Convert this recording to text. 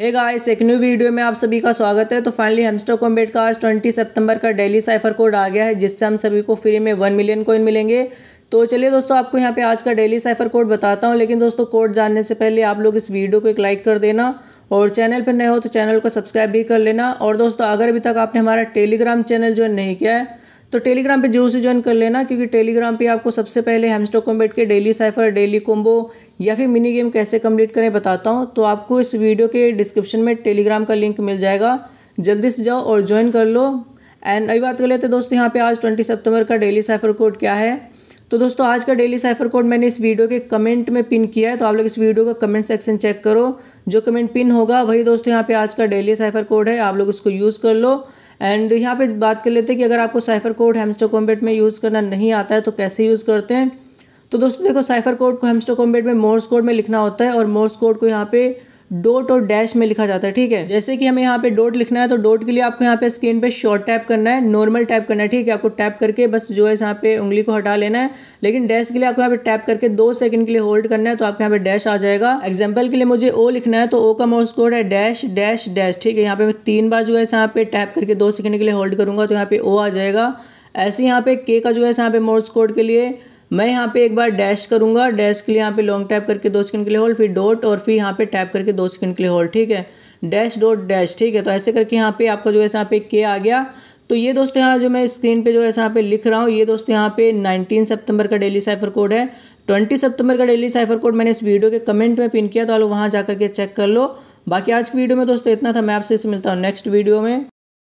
हे guys एक new video में आप सभी का स्वागत है तो फाइनली हेमस्टर कॉम्बेट का आज ट्वेंटी सितंबर का डेली साइफर कोड आ गया है जिससे हम सभी को फ्री में वन मिलियन कोइन मिलेंगे तो चलिए दोस्तों आपको यहाँ पे आज का डेली साइफर कोड बताता हूँ लेकिन दोस्तों कोड जानने से पहले आप लोग इस वीडियो को एक लाइक कर देना और चैनल पर नए हो तो चैनल को सब्सक्राइब भी कर लेना और दोस्तों अगर अभी तक आपने हमारा टेलीग्राम चैनल ज्वाइन नहीं किया है तो टेलीग्राम पे जरूर से ज्वाइन कर लेना क्योंकि टेलीग्राम पे आपको सबसे पहले हेमस्टॉक कॉम्बेट के डेली साइफर डेली कॉम्बो या फिर मिनी गेम कैसे कंप्लीट करें बताता हूँ तो आपको इस वीडियो के डिस्क्रिप्शन में टेलीग्राम का लिंक मिल जाएगा जल्दी से जाओ और ज्वाइन कर लो एंड अभी बात कर लेते दोस्तों यहाँ पर आज ट्वेंटी सितंबर का डेली साइफर कोड क्या है तो दोस्तों आज का डेली साइफर कोड मैंने इस वीडियो के कमेंट में पिन किया है तो आप लोग इस वीडियो का कमेंट सेक्शन चेक करो जो कमेंट पिन होगा वही दोस्तों यहाँ पे आज का डेली साइफर कोड है आप लोग इसको यूज़ कर लो एंड यहाँ पे बात कर लेते हैं कि अगर आपको साइफर कोड हेमस्टो कॉम्बेट में यूज़ करना नहीं आता है तो कैसे यूज़ करते हैं तो दोस्तों देखो साइफर कोड को हेमस्टर कॉम्बेट में मोर्स कोड में लिखना होता है और मोर्स कोड को यहाँ पे डॉट और डैश में लिखा जाता है ठीक है जैसे कि हमें यहाँ पे डॉट लिखना है तो डॉट के लिए आपको यहाँ पे स्क्रीन पे शॉर्ट टैप करना है नॉर्मल टैप करना है ठीक है आपको टैप करके बस जो है यहाँ पे उंगली को हटा लेना है लेकिन डैश के लिए आपको यहाँ पे टैप करके दो सेकंड के लिए होल्ड करना है तो आपके यहाँ पे डैश आ जाएगा एग्जाम्पल के लिए मुझे ओ लिखना है तो ओ का मोर्स कोड है डैश डैश डैश ठीक है यहाँ पे मैं तीन बार जो है यहाँ पे टैप करके दो सेकंड के लिए होल्ड करूंगा तो यहाँ पे ओ आ जाएगा ऐसे यहाँ पे के का जो है यहाँ पे मोर्स कोड के लिए मैं यहाँ पे एक बार डैश करूँगा डैश के लिए यहाँ पे लॉन्ग टैप करके दो सेकंड के लिए होल्ड फिर डॉट और फिर यहाँ पे टैप करके दो सेकंड के लिए होल्ड ठीक है डैश डॉट डैश ठीक है तो ऐसे करके यहाँ पे आपका जो है यहाँ पे के आ गया तो ये दोस्तों यहाँ जो मैं स्क्रीन पर जो है यहाँ पे लिख रहा हूँ ये दोस्तों यहाँ पे नाइनटीन सेप्टेम्बर का डेली साइफर कोड है ट्वेंटी सेप्टेम्बर का डेली साइफर कोड मैंने इस वीडियो के कमेंट में पिन किया तो आप लोग वहाँ जा करके चेक कर लो बाकी आज की वीडियो में दोस्तों इतना था मैं आपसे इसे मिलता हूँ नेक्स्ट वीडियो में